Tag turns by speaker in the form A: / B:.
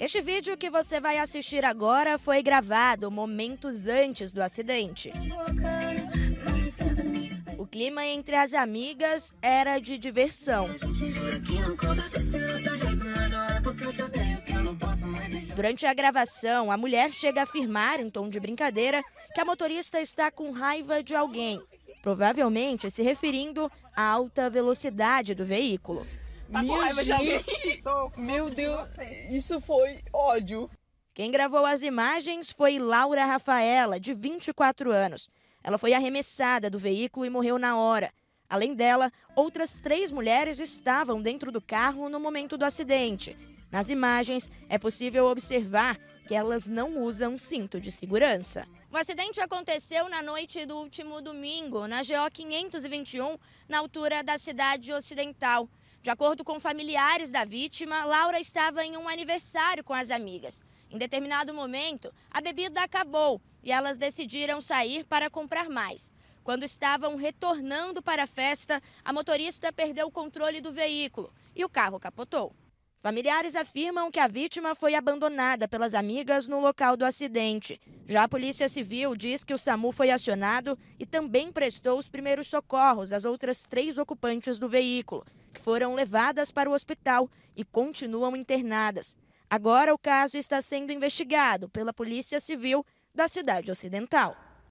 A: Este vídeo que você vai assistir agora foi gravado momentos antes do acidente. O clima entre as amigas era de diversão. Durante a gravação, a mulher chega a afirmar, em tom de brincadeira, que a motorista está com raiva de alguém, provavelmente se referindo à alta velocidade do veículo tá Minha com raiva gente,
B: meu Deus, isso
A: foi ódio. Quem gravou as imagens foi Laura Rafaela, de 24 anos. Ela foi arremessada do veículo e morreu na hora. Além dela, outras três mulheres estavam dentro do carro no momento do acidente. Nas imagens, é possível observar que elas não usam cinto de segurança. O acidente aconteceu na noite do último domingo, na GO 521, na altura da cidade ocidental. De acordo com familiares da vítima, Laura estava em um aniversário com as amigas. Em determinado momento, a bebida acabou e elas decidiram sair para comprar mais. Quando estavam retornando para a festa, a motorista perdeu o controle do veículo e o carro capotou. Familiares afirmam que a vítima foi abandonada pelas amigas no local do acidente. Já a Polícia Civil diz que o SAMU foi acionado e também prestou os primeiros socorros às outras três ocupantes do veículo que foram levadas para o hospital e continuam internadas. Agora o caso está sendo investigado pela Polícia Civil da cidade ocidental.